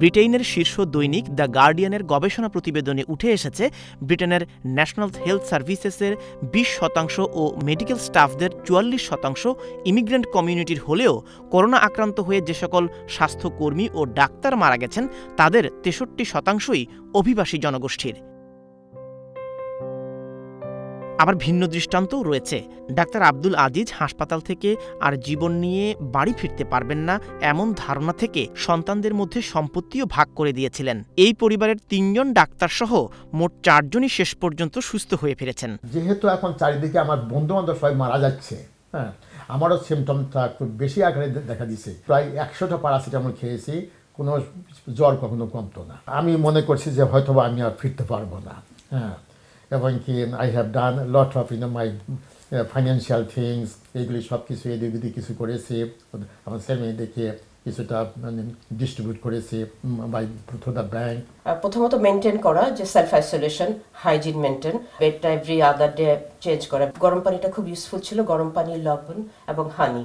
ব্রিটেইনের শীর্ষ দৈনিক দ্য গার্ডিয়ানের গবেষণা প্রতিবেদনে উঠে এসেছে ব্রিটেনের ন্যাশনাল হেলথ সার্ভিসেসের বিশ শতাংশ ও মেডিকেল স্টাফদের চুয়াল্লিশ শতাংশ ইমিগ্রেন্ট কমিউনিটির হলেও করোনা আক্রান্ত হয়ে যে সকল স্বাস্থ্যকর্মী ও ডাক্তার মারা গেছেন তাদের তেষট্টি শতাংশই অভিবাসী জনগোষ্ঠীর আবার ভিন্ন দৃষ্টান্তও রয়েছে ডাক্তার আব্দুল আজিজ হাসপাতাল থেকে আর জীবন নিয়ে বাড়ি ফিরতে পারবেন না এমন ধারণা থেকে সন্তানদের মধ্যে সম্পত্তিও ভাগ করে দিয়েছিলেন এই পরিবারের তিনজন ডাক্তার সহ মোট চারজনই শেষ পর্যন্ত সুস্থ হয়ে ফিরেছেন যেহেতু এখন চারিদিকে আমার বন্ধু বান্ধব সবাই মারা যাচ্ছে হ্যাঁ আমারও সিমটমটা খুব বেশি আকারে দেখা দিয়েছে প্রায় একশোটা প্যারাসিটামল খেয়েছি কোনো জ্বর কখনো কমতো না আমি মনে করছি যে হয়তো আমি আর ফিরতে পারবো না হ্যাঁ কি I have done lot of you know my financial things এগুলি সব কিছু এদিক ওদিক কিছু করেছি আমার ছেলে মেয়েদেরকে কিছুটা ডিস্ট্রিবিউট মানে, করেছি বাই থ্রু দ্য ব্যাংক প্রথমত মেনটেন করা যে সেলফ আইসোলেশন হাইজিন মেনটেন বেডটা এভরি আদার ডে চেঞ্জ করা গরম পানিটা খুব ইউজফুল ছিল গরম পানি লবণ এবং হানি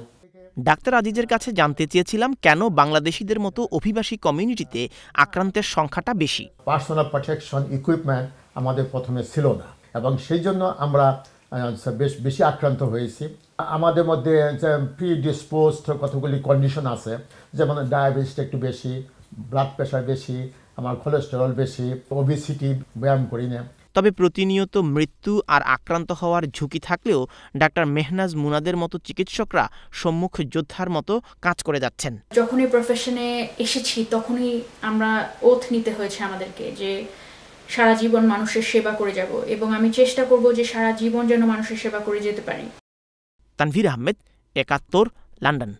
ডাক্তার আজিজের কাছে জানতে চেয়েছিলাম কেন বাংলাদেশিদের মতো অভিবাসী কমিউনিটিতে আক্রান্তের সংখ্যাটা বেশি পার্সোনাল প্রোটেকশন ইকুইপমেন্ট আমাদের প্রথমে ছিল না এবং সেই জন্য আমরা বেশ বেশি আক্রান্ত হয়েছি আমাদের মধ্যে প্রিডিসপোজড কতগুলি কন্ডিশন আছে যেমন ডায়াবেটিসটা একটু বেশি ব্লাড প্রেশার বেশি আমার কোলেস্টেরল বেশি ওবিসিটি ব্যায়াম করি না তবে প্রতিনিয়ত মৃত্যু আর আক্রান্ত হওয়ার ঝুঁকি থাকলেও ডাক্তার মেহনাজ মুনাদের মতো চিকিৎসকরা সম্মুখ যোদ্ধার মতো কাজ করে যাচ্ছেন যখনই প্রফেশনে এসেছি তখনই আমরা ওথ নিতে হয়েছে আমাদেরকে যে সারা জীবন মানুষের সেবা করে যাব এবং আমি চেষ্টা করব যে সারা জীবন যেন মানুষের সেবা করে যেতে পারি তানভীর আহমেদ একাত্তর লন্ডন